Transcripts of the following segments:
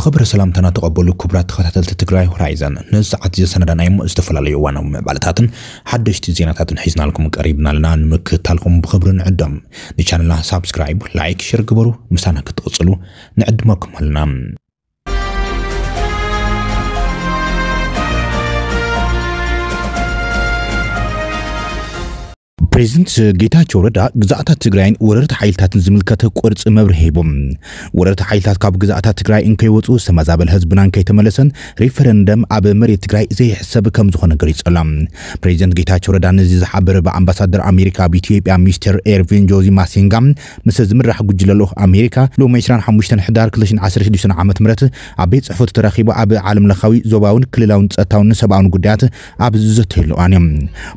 زخبر سلام تنها تقبل کبرت خطر تتقرای هورایزن نز عتیج سندان ایم استفاده اونو مبلغاتن حدش تیزینه تاتن حزن لکم قریب نالن مکتال کم خبرن عدم نیچانلا سابسکرایب لایک شرک برو مسانه کت قصلو نعدم کمال ፕሬዚደንት ጌታቸው ረዳ ግዛኣታት ትግራይን ወረርቲ ሓይልታትን ዝምልከተ ቁርፂ መብሪ ሂቦም ወረርቲ ሓይልታት ካብ ግዛኣታት ትግራይ እንከይወፁ ዝተመዛበለ ህዝብና እንከይተመለሰን ሪፈረንደም ኣብ መሬት ትግራይ ዘይሕሰብ ከም ዝኾነ ገሊጹ ኣላ ፕሬዚደንት ጌታቸው ረዳ ነዚ ዝሓበረ ብኣምባሳደር ኣሜሪካ ኣብ ኢትዮጵያ ሚስተር ኤርቪን ጆዚ ማሲንጋ ምስ ዝምራሕ ጉጅለ ልኡኽ ኣሜሪካ ሎሚ 25 ሕዳር 2016 ዓ ም ኣብ ቤት ፅሕፈቱ ተራኺቡ ኣብ ዓለም ለኻዊ ዞባውን ክልላውን ፀታውን ሰብኣውን ጉዳያት ኣብ ዘተይልዋን እዮም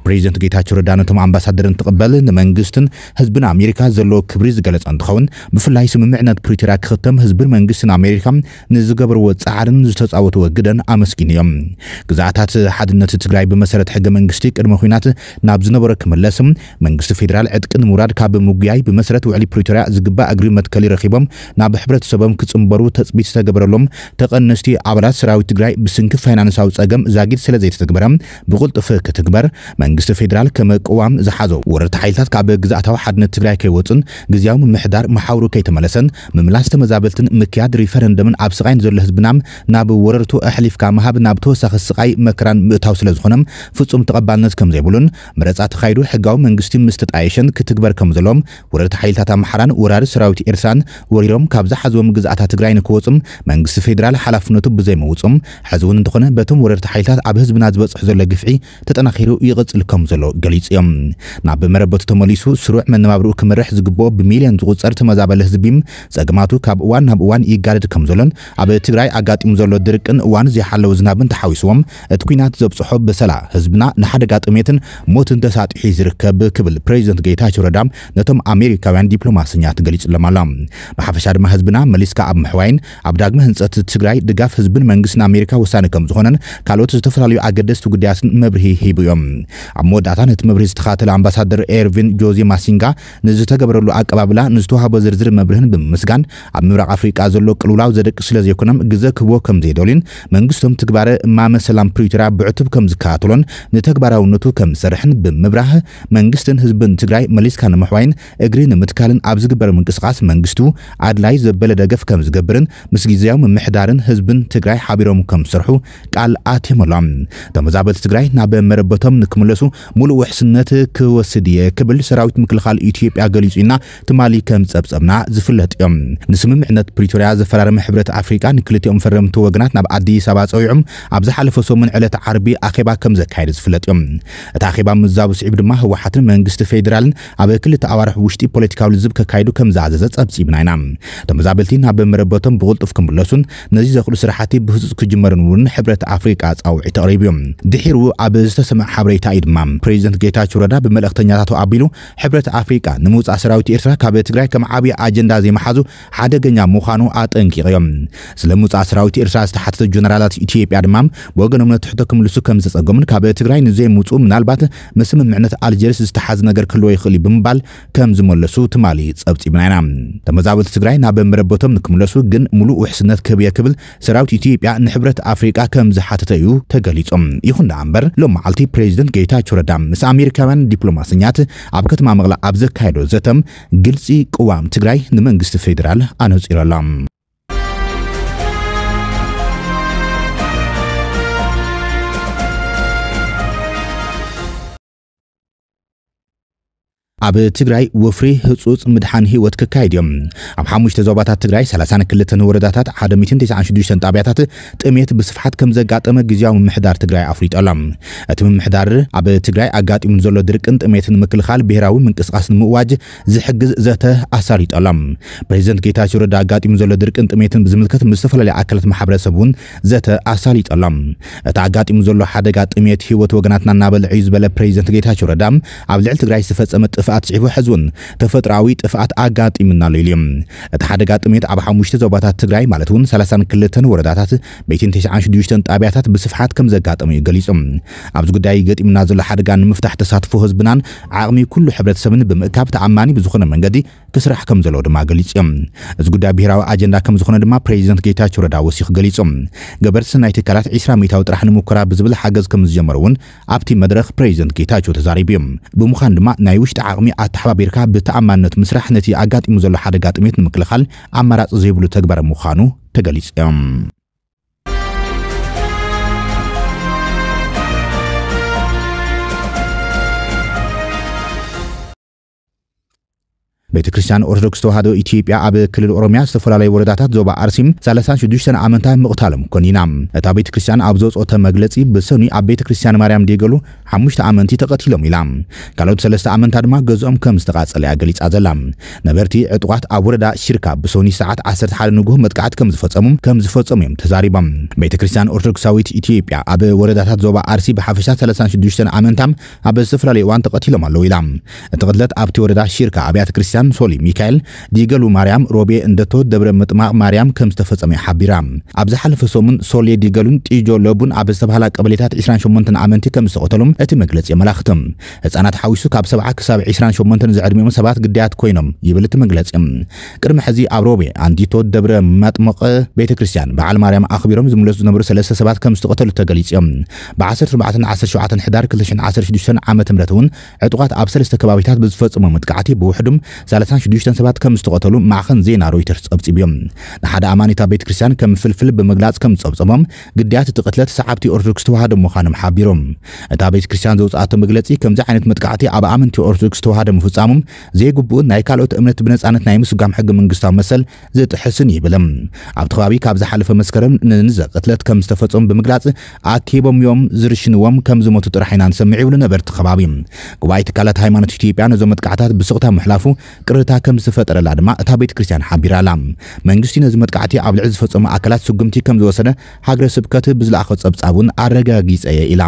ፕሬዚደንት ጌታቸው ረዳ ነቶም ኣምባሳደር እንትቕበል ንመንግስትን ህዝብን ኣሜሪካ ዘለዎ ክብሪ ዝገለጸ እንትኸውን ብፍላይ ስምምዕነት ፕሪቶርያ ክኽተም ህዝብን መንግስትን ኣሜሪካ ንዝገበርዎ ፃዕርን ዝተፃወትዎ ግደን ኣመስጊን እዮም ግዛኣታት ሓድነት ትግራይ ብመሰረት ሕገ መንግስቲ ቅድሚ ኩናት ናብ ዝነበረ ክምለስ መንግስቲ ፌደራል ዕጥቂ ንምውራድ ካብ ምጉያይ ብመሰረት ውዕሊ ፕሪቶርያ ዝግባእ ኣግሪመንት መትከሊ ረኪቦም ናብ ሕብረተሰቦም ክፅምበሩ ተፅቢት ዝተገበረሎም ተቐነስቲ ኣባላት ሰራዊት ትግራይ ብስንኪ ፋይናንሳዊ ፀገም ዛጊድ ስለ ዘይተተግበረ ብቁልጥፍ ክትግበር መንግስቲ ፌደራል ከመቅዋም ዝሓዘ ይሕዞ ወረርቲ ሓይልታት ካብ ግዛእታዊ ሓድነት ትግራይ ከይወፁን ግዜያዊ ምምሕዳር መሓውሩ ከይተመለሰን ምምላስ ተመዛበልትን ምክያድ ሪፈረንደምን ኣብ ስቃይን ዘሎ ህዝብናም ናብ ወረርቱ ኣሕሊፍካ ምሃብ ናብ ተወሳኺ ስቃይ መከራን ምእታው ስለ ዝኾነም ፍጹም ተቐባልነት ከም ዘይብሉን መረፃ ተኻይዱ ሕጋዊ መንግስቲ ምስ ተጣየሸን ክትግበር ከም ዘለዎም ወረርቲ ሓይልታት ኣምሓራን ወራሪ ሰራዊት ኤርትራን ወሪሮም ካብ ዝሓዝቦም ግዛእታት ትግራይ ንክወፁም መንግስቲ ፌደራል ሓላፍነቱ ብዘይምውፁም ሕዚ እውን እንተኾነ በቶም ወረርቲ ሓይልታት ኣብ ህዝብና ዝበፅሑ ዘሎ ግፍዒ ተጠናኺሩ ይቕፅል ከም ዘሎ ገሊጹ እዮም ናብ መረበቱ ተመሊሱ ስሩዕ መነባብርኡ ክምርሕ ዝግብኦ ብሚልዮን ዝቁፀር ተመዛበለ ህዝቢ ፀገማቱ ካብ እዋን ናብ እዋን ይጋደድ ከም ዘሎን ኣብ ትግራይ ኣጋጢሙ ዘሎ ድርቅን እዋን ዘይሓለወ ዝናብን ተሓዊስዎም እቲ ኩናት ዘብፅሖ በሰላ ህዝብና ንሓደጋ ጥሜትን ሞትን ተሳጢሑ ዝርከብ ክብል ፕሬዚደንት ጌታቸው ረዳ ነቶም ኣሜሪካውያን ዲፕሎማሰኛት ገሊጹሎም ኣሎ ብሓፈሻ ድማ ህዝብና መሊስካ ኣብ ምሕዋይን ኣብ ዳግሚ ህንፀት ትግራይ ድጋፍ ህዝብን መንግስትን ኣሜሪካ ወሳኒ ከም ዝኾነን ካልኦት ዝተፈላለዩ ኣገደስቲ ጉዳያትን መብርሂ ሂቡ እዮም ኣብ መወዳእታ ነቲ መብርሂ ዝተኸተለ ኣምባ አምባሳደር ኤርቪን ጆዚ ማሲንጋ ንዝተገበረሉ ኣቀባብላ ንዝተዋህቦ ዝርዝር መብርህን ብምስጋን ኣብ ምብራቅ ኣፍሪቃ ዘሎ ቅልውላው ዘደቂ ስለ ዘይኮነም ግዘ ክህቦ ከም ዘይደልዩን መንግስቶም ትግባረ እማመ ሰላም ፕሪቶርያ ብዕቱብ ከም ዝከታተሎን ንተግባራውነቱ ከም ዝሰርሕን ብምብራህ መንግስትን ህዝብን ትግራይ መሊስካ ንምሕዋይን እግሪ ንምትካልን ኣብ ዝግበር ምንቅስቃስ መንግስቱ ኣድላይ ዘበለ ደገፍ ከም ዝገብርን ምስ ግዜያዊ ምምሕዳርን ህዝብን ትግራይ ሓቢሮም ከም ዝሰርሑ ቃል ኣትዮም ኣሎም ተመዛበልቲ ትግራይ ናብ መረበቶም ንክምለሱ ሙሉእ ውሕስነት ክወ እየ ክብል ሰራዊት ምክልኻል ኢትዮጵያ ገሊጹ ኢና ትማሊ ከም ዝፀብፀብና ዝፍለጥ እዮም ንስምምዕነት ፕሪቶርያ ዘፈራርመ ሕብረት ኣፍሪቃ ንክልቲኦም ፈረምቲ ወገናት ናብ ኣዲስ ኣበባ ፀዊዖም ኣብ ዝሓለፈ ሰሙን ዕለት ዓርቢ ኣኼባ ከም ዘካየደ ዝፍለጥ እዮም እቲ ኣኼባ ምዛቡ ስዒብ ድማ ህወሓትን መንግስቲ ፌደራልን ኣብ ክልተ ኣዋርሒ ውሽጢ ፖለቲካዊ ልዝብ ከካይዱ ከም ዝኣዘዘ ፀብፂብና ኢና ተመዛበልቲ ናብ መረበቶም ብቕልጡፍ ክምለሱን ነዚ ዘኽእሉ ስራሕቲ ብህፁፅ ክጅመርን እውን ሕብረት ኣፍሪቃ ፃውዒ ተቕሪቡ እዮም ድሒሩ ኣብ ዝተሰምዐ ሓበሬታ እዩ ድማ ፕሬዚደንት ጌታቸው ረዳ ብመልእኽቲ መልእክተኛታት ኣቢሉ ሕብረት ኣፍሪቃ ንምውፃእ ሰራዊት ኤርትራ ካብ ትግራይ ከም ዓብዪ ኣጀንዳ ዘይመሓዙ ሓደገኛ ምዃኑ ኣጠንቂቕ እዮም ስለ ምውፃእ ሰራዊት ኤርትራ ዝተሓተተ ጀነራላት ኢትዮጵያ ድማ ብወገኖም ነትሕቶ ክምልሱ ከም ዘፀገሙን ካብ ትግራይ ንዘይምውፁ ምናልባት መስምምዕነት ኣልጀርስ ዝተሓዘ ነገር ክህልዎ ይኽእል እዩ ብምባል ከም ዝመለሱ ትማሊ ፀብፂብና ኢና ተመዛበልቲ ትግራይ ናብ መረበቶም ንክምለሱ ግን ሙሉእ ውሕስነት ክህብየ ክብል ሰራዊት ኢትዮጵያ ንሕብረት ኣፍሪቃ ከም ዝሓተተ እዩ ተገሊፆም ይኹን ዳኣ እምበር ሎም መዓልቲ ፕሬዚደንት ጌታቸው ረዳ ምስ ኣሜሪካውያን ዲፕሎማ ሰራሕተኛት ኣብ ከተማ መቕላ ኣብ ዘካየዶ ዘተም ግልፂ ቅዋም ትግራይ ንመንግስቲ ፌደራል ኣነፂሩ ኣሎ ኣብ ትግራይ ወፍሪ ህፁፅ ምድሓን ሂወት ክካየድ እዮም ኣብ ሓሙሽተ ዞባታት ትግራይ 32 ወረዳታት 196 ጣብያታት ጥሜት ብስፍሓት ከም ዘጋጠመ ግዜያዊ ምምሕዳር ትግራይ ኣፍሊጦሎም እቲ ምምሕዳር ኣብ ትግራይ ኣጋጢሙን ዘሎ ድርቅን ጥሜትን ምክልኻል ብሔራዊ ምንቅስቃስ ንምእዋጅ ዝሕግዝ ዘተ ኣሳሪጡ ፕሬዚደንት ጌታቸው ረዳ ኣጋጢሙ ዘሎ ድርቅን ጥሜትን ብዝምልከት ምስ ዝተፈላለዩ ኣካላት ማሕበረሰብ እውን ዘተ ኣሳሊጦሎም እቲ ኣጋጢሙ ዘሎ ሓደጋ ጥሜት ሂወት ወገናትና እናበልዐ እዩ ዝበለ ፕሬዚደንት ጌታቸው ረዳ ኣብ ልዕሊ ትግራይ ዝተፈፀመ ጥፍ ተኣፅዒቡ ሕዝውን ተፈጥራዊ ጥፍኣት ኣጋጢምና ኣሎ ኢሉ እዮም እቲ ሓደጋ ጥሜት ኣብ ሓሙሽተ ዞባታት ትግራይ ማለት እውን 32 ወረዳታት 196 ጣብያታት ብስፍሓት ከም ዘጋጠሙ እዩ ገሊፆም ኣብዚ ጉዳይ ገጢምና ዘሎ ሓደጋ ንምፍታሕ ተሳትፎ ህዝብናን ዓቕሚ ኩሉ ሕብረተሰብን ብምእካብ ተኣማኒ ብዝኾነ መንገዲ ክስራሕ ከም ዘለዎ ድማ ገሊፅ እዮም እዚ ጉዳይ ብሄራዊ ኣጀንዳ ከም ዝኾነ ድማ ፕሬዚደንት ጌታቸው ረዳ ወሲኹ ገሊፆም ገበርቲ ሰናይ ትካላት 20 ሚታዊ ጥራሕ ንምኩራ ብዝብል ሓገዝ ከም ዝጀመሩ እውን ኣብቲ መድረክ ፕሬዚደንት ጌታቸው ተዛሪቡ እዮም ብምዃን ድማ ናይ ውሽጢ ዓቕሚ ሎሚ ኣተሓባቢርካ ብተኣማንነት ምስራሕ ነቲ ኣጋጢሙ ዘሎ ሓደጋ ጥሜት ንምክልኻል ኣማራፂ ዘይብሉ ተግባር ምዃኑ ተገሊጹ እዮም ቤተ ክርስቲያን ኦርቶዶክስ ተዋህዶ ኢትዮጵያ ኣብ ክልል ኦሮምያ ዝተፈላለዩ ወረዳታት ዞባ ኣርሲም 36 ዓመታት ምቕታሎም ኮኒና እታ ቤተ ክርስቲያን ኣብ ዘውፀተ መግለፂ ብሰኒ ኣብ ቤተ ክርስቲያን ማርያም ደገሉ 5 ኣመንቲ ተቐቲሎም ኢላ ካልኦት 3 ኣመንታ ድማ ገዝኦም ከም ዝተቃፀለ እያ ገሊፃ ዘላ ነበርቲ ዕጡቋት ኣብ ወረዳ ሽርካ ብሰኒ ሰዓት 11 ንጉህ መጥቃዕት ከም ዝፈፀሙ ከም ዝፈፀሙ እዮም ተዛሪቦም ቤተ ክርስቲያን ኦርቶዶክሳዊት ኢትዮጵያ ኣብ ወረዳታት ዞባ ኣርሲ ብሓፈሻ 36 ዓመንታ ኣብ ዝተፈላለዩ እዋን ተቐቲሎም ኣለው ኢላ እቲ ቅትለት ኣብቲ ወረዳ ሽርካ ኣብያተ ክርስቲያን ማርያም ሶሊ ሚካኤል ዲገሉ ማርያም ሮቤ እንደቶ ደብረ ምጥማቅ ማርያም ከም ዝተፈጸመ ሓቢራ ኣብ ዝሓለፈ ሰሙን ሶሌ ዲገሉን ጢጆ ለቡን ኣብ ዝተባህላ ቀበሌታት 28 ኣመንቲ ከም ዝተቐተሉም እቲ መግለፂ የመላኽትም ህፃናት ሓዊሱ ካብ 70 ክሳብ 28 ዝዕድሚሙ ሰባት ግዳያት ኮይኖም ይብል እቲ መግለፂ ቅድሚ ሕዚ ኣብ ሮቤ ኣንዲቶ ደብረ መጥመቐ ቤተ ክርስትያን በዓል ማርያም ኣኽቢሮም ዝምለሱ ዝነበሩ ሰለስተ ሰባት ከም ዝተቐተሉ እዮም ብ1417 ሕዳር 216 ዓ ም እውን ዕጡቓት ኣብ ሰለስተ ከባቢታት ብዝፈፅሞ ምጥቃዕቲ ብውሕዱም 36 ሰባት ከም ዝተቐተሉ ማዕኸን ዜና ሮይተርስ ጸብጺብ እዮም ንሓደ ኣማኒታ ቤተ ክርስቲያን ከም ፍልፍል ብምግላጽ ከም ዝጸብጸቦም ግድያት እቲ ቅትለት ሰዓብቲ ኦርቶዶክስ ተዋህዶ ምዃኖም ሓቢሮም እታ ቤተ ክርስቲያን ዘውፅኣቶ መግለጺ ከምዚ ዓይነት መጥቃዕቲ ኣብ ኣመንቲ ኦርቶዶክስ ተዋህዶ ምፍጻሙ ዘይግብኡን ናይ ካልኦት እምነት ብነጻነት ናይ ምስጋም ሕጊ መንግስታዊ መሰል ዘጥሕስን ይብልም ኣብቲ ከባቢ ካብ ዝሓለፈ መስከረም ንንዘ ቅትለት ከም ዝተፈጸሙ ብምግላጽ ኣኪቦም እዮም ዝርሽንዎም ከም ዝሞቱ ጥራሕ ኢና ንሰምዕ ይብሉ ነበርቲ ከባቢ ጉባኤ ትካላት ሃይማኖት ኢትዮጵያ ነዞም መጥቃዕታት ብስቕታ ምሕላፉ ቅርታ ከም ዝፈጠረላ ድማ እታ ቤተ ክርስቲያን ሓቢራላ መንግስቲ ነዚ መጥቃዕቲ ኣብ ልዕሊ ዝፈፀሙ ኣካላት ስጉምቲ ከም ዝወሰነ ሃገረ ስብከት ብዝለኣኸ እውን ኣረጋጊፀየ ኢላ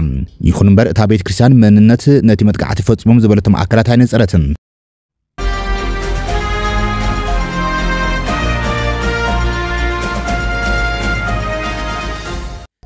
ይኹን እምበር እታ ቤተ ክርስትያን መንነት ነቲ መጥቃዕቲ ፈፅሞም ዝበለቶም ኣካላት ኣይነፀረትን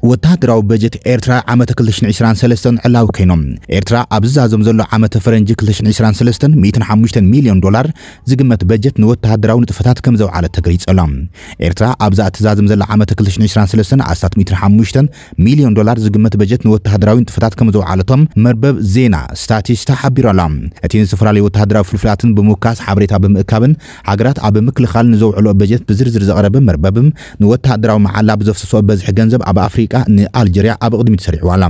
وتهدرو بجت إيرترا عمت كلش نيشران سلستن علاو كينوم إيرترا أبز عزم زلوا عمت فرنج كلش نيشران سلستن ميتن حمشتن مليون دولار زقمت بجت نو تهدرو نتفتات كم زو على تقريض ألم إيرترا أبز عت عزم زلوا عمت كلش نيشران سلستن عصات ميتن حمشتن مليون دولار زقمت بجت نو تهدرو نتفتات كم زو على تم مربب زينا ستاتيش تحبير ألم أتين سفر لي وتهدرو في الفلاتن بمكاس حبريت عبم إكابن عقرات عبم كل خال نزو علو بجت بزرزر زقرب مربب نو تهدرو مع لابز فسوا بز حجنزب عب أفريقيا ኣፍሪቃ ንኣልጀርያ ኣብ ቅድሚት ሰሪሕዋ ኣላ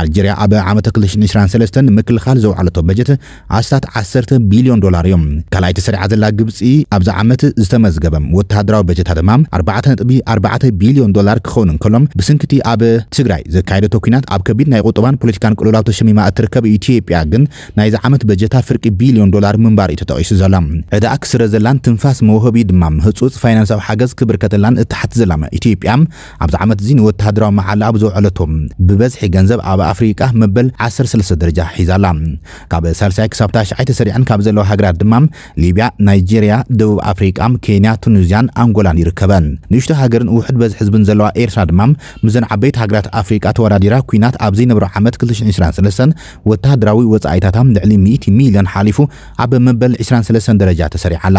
ኣልጀርያ ኣብ ዓመት 223 ምክልኻል ዘውዓለቶ በጀት ኣስታት 10 ቢልዮን ዶላር እዮም ካልኣይ ተሰሪዓ ዘላ ግብፂ ኣብዛ ዓመት ዝተመዝገበ ወተሃደራዊ በጀታ ድማ 4.4 ቢልዮን ዶላር ክኸውን እንከሎም ብስንክቲ ኣብ ትግራይ ዘካየደቶ ኩናት ኣብ ከቢድ ናይ ቁጠባን ፖለቲካን ቅልውላው ተሸሚማ እትርከብ ኢትዮጵያ ግን ናይዚ ዓመት በጀታ ፍርቂ ቢልዮን ዶላር ምንባር እዩ ተጠቂሱ ዘሎ ዕዳኣ ክስረ ዘላን ትንፋስ መውህቢ ድማ ህፁፅ ፋይናንሳዊ ሓገዝ ክብርከተላን እትሓት ዘላመ ኢትዮጵያ ኣብዚ ዓመት እዚ ንወተሃደራ ምድራዊ መዓላ ኣብ ዘውዕለቶም ብበዝሒ ገንዘብ ኣብ ኣፍሪቃ መበል 13 ደረጃ ሒዛላ ካብ ሳልሳይ ክሳብ ታሽዓይ ተሰሪዐን ካብ ዘለዋ ሃገራት ድማ ሊብያ ናይጀርያ ደቡብ ኣፍሪቃ ኬንያ ቱኒዝያን ኣንጎላን ይርከበን ንእሽቶ ሃገርን ውሕድ በዝሒ ህዝብን ዘለዋ ኤርትራ ድማ ምዘን ዓበይቲ ሃገራት ኣፍሪቃ ተወዳዲራ ኩናት ኣብ ዘይነበሮ ዓመት 2023 ወተሃደራዊ ወፃኢታታ ልዕሊ 100 ሚልዮን ሓሊፉ ኣብ መበል 23 ደረጃ ተሰሪዓላ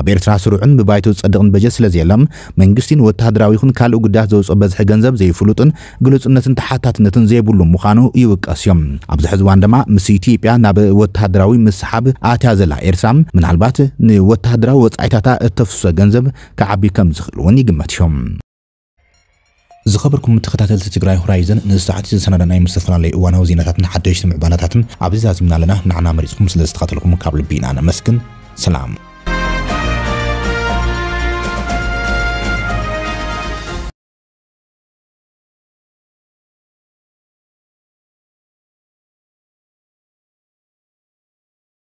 ኣብ ኤርትራ ስሩዕን ብባይቶ ዝፀድቕን በጀት ስለዘየሎም መንግስትን ወተሃደራዊ ይኹን ካልእ ጉዳያት ዘውፅኦ በዝሒ ገንዘብ ዘይ ዘይ ፍሉጥን ግልጽነትን ተሓታትነትን ዘይብሉ ምዃኑ ይውቀስ እዮም ኣብዚ ሕዚ እዋን ድማ ምስ ኢትዮጵያ ናብ ወተሃደራዊ ምስሓብ ኣትያ ዘላ ኤርትራ ምናልባት ንወተሃደራዊ ወፃኢታታ እተፍሶ ገንዘብ ክዓቢ ከም ዝኽእል እውን ይግመት እዮም ዝኸበርኩም ተኸታተልቲ ትግራይ ሆራይዘን ንሰዓት ዝሰናዳናይ ምስ ዝተፈላለዩ እዋናዊ ዜናታትን ሓደሽቲ ምዕባላታትን ኣብዚ ዛዚምና ኣለና ንዓና መሪፅኩም ስለ ዝተኸተልኩም ካብ ልቢ ኢና ነመስግን ሰላም